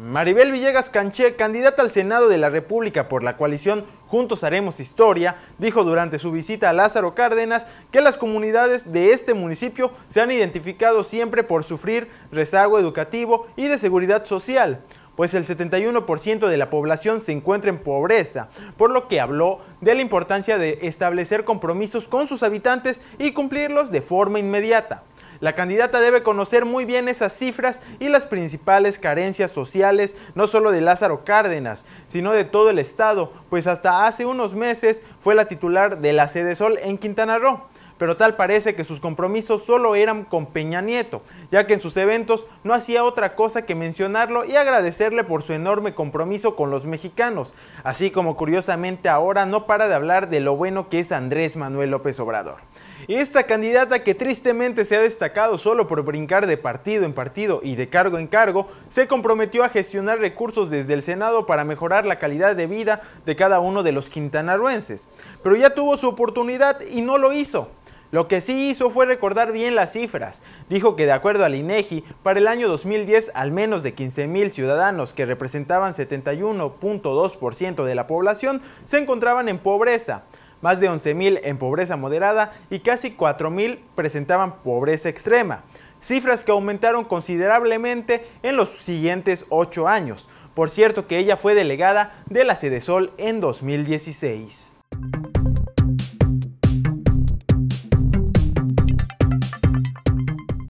Maribel Villegas Canché, candidata al Senado de la República por la coalición Juntos Haremos Historia, dijo durante su visita a Lázaro Cárdenas que las comunidades de este municipio se han identificado siempre por sufrir rezago educativo y de seguridad social pues el 71% de la población se encuentra en pobreza, por lo que habló de la importancia de establecer compromisos con sus habitantes y cumplirlos de forma inmediata. La candidata debe conocer muy bien esas cifras y las principales carencias sociales, no solo de Lázaro Cárdenas, sino de todo el Estado, pues hasta hace unos meses fue la titular de la Sede Sol en Quintana Roo pero tal parece que sus compromisos solo eran con Peña Nieto, ya que en sus eventos no hacía otra cosa que mencionarlo y agradecerle por su enorme compromiso con los mexicanos, así como curiosamente ahora no para de hablar de lo bueno que es Andrés Manuel López Obrador. Y esta candidata que tristemente se ha destacado solo por brincar de partido en partido y de cargo en cargo, se comprometió a gestionar recursos desde el Senado para mejorar la calidad de vida de cada uno de los quintanarruenses. Pero ya tuvo su oportunidad y no lo hizo. Lo que sí hizo fue recordar bien las cifras. Dijo que de acuerdo al INEGI, para el año 2010 al menos de 15.000 ciudadanos que representaban 71.2% de la población se encontraban en pobreza, más de 11.000 en pobreza moderada y casi 4.000 presentaban pobreza extrema, cifras que aumentaron considerablemente en los siguientes 8 años. Por cierto que ella fue delegada de la Sol en 2016.